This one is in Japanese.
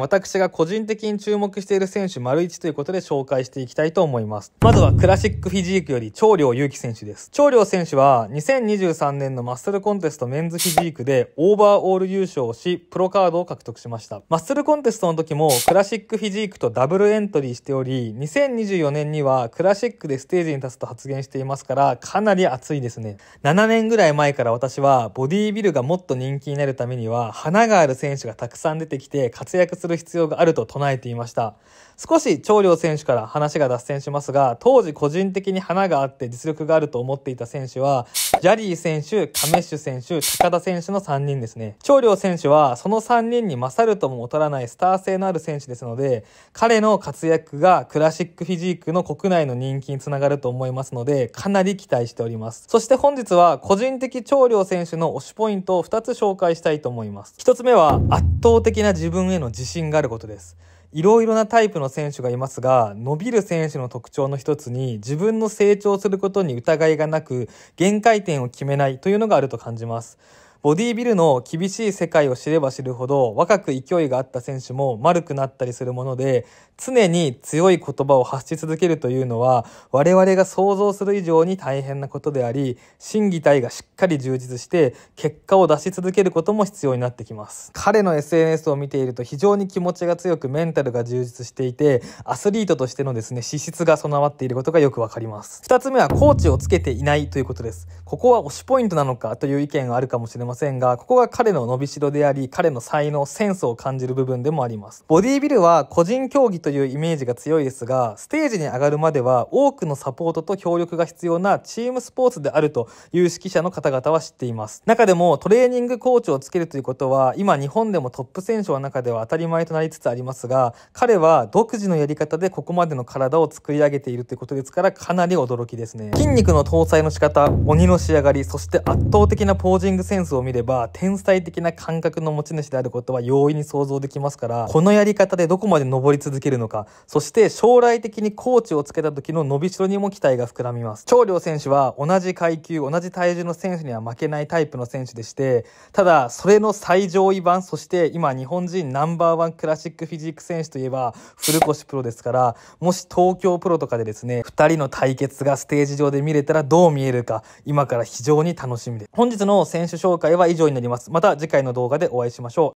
私が個人的に注目している選手丸一ということで紹介していきたいと思います。まずはクラシックフィジークより長良祐希選手です。長良選手は2023年のマッスルコンテストメンズフィジークでオーバーオール優勝し、プロカードを獲得しました。マッスルコンテストの時もクラシックフィジークとダブルエントリーしており、2024年にはクラシックでステージに立つと発言していますから、かなり熱いですね。7年ぐらい前から私はボディービルがもっと人気になるためには、花がある選手がたくさん出てきて活躍する必要があると唱えていました。少し長領選手から話が脱線しますが、当時個人的に花があって実力があると思っていた選手は、ジャリー選手、カメッシュ選手、高田選手の3人ですね。長良選手は、その3人に勝るとも劣らないスター性のある選手ですので、彼の活躍がクラシックフィジークの国内の人気につながると思いますので、かなり期待しております。そして本日は、個人的長良選手の推しポイントを2つ紹介したいと思います。1つ目は、圧倒的な自分への自信があることです。いろいろなタイプの選手がいますが、伸びる選手の特徴の一つに、自分の成長することに疑いがなく、限界点を決めないというのがあると感じます。ボディービルの厳しい世界を知れば知るほど若く勢いがあった選手も丸くなったりするもので常に強い言葉を発し続けるというのは我々が想像する以上に大変なことであり審議体がしっかり充実して結果を出し続けることも必要になってきます彼の SNS を見ていると非常に気持ちが強くメンタルが充実していてアスリートとしてのですね資質が備わっていることがよくわかります2つ目はコーチをつけていないということですここは推しポイントなのかという意見があるかもしれませんませんが、ここが彼の伸びしろであり、彼の才能、センスを感じる部分でもあります。ボディビルは個人競技というイメージが強いですが、ステージに上がるまでは多くのサポートと協力が必要なチームスポーツであるという指揮者の方々は知っています。中でもトレーニングコーチをつけるということは、今日本でもトップ選手の中では当たり前となりつつありますが、彼は独自のやり方でここまでの体を作り上げているということですから、かなり驚きですね。筋肉の搭載の仕方、鬼の仕上がり、そして圧倒的なポージングセンスをを見れば、天才的な感覚の持ち主であることは容易に想像できますから、このやり方でどこまで登り続けるのか、そして将来的にコーチをつけた時の伸びしろにも期待が膨らみます。長良選手は同じ階級、同じ体重の選手には負けないタイプの選手でして、ただ、それの最上位版、そして今日本人ナンバーワンクラシックフィジーク選手といえば、古越プロですから、もし東京プロとかでですね、2人の対決がステージ上で見れたらどう見えるか、今から非常に楽しみです。本日の選手紹介回は以上になります。また次回の動画でお会いしましょう。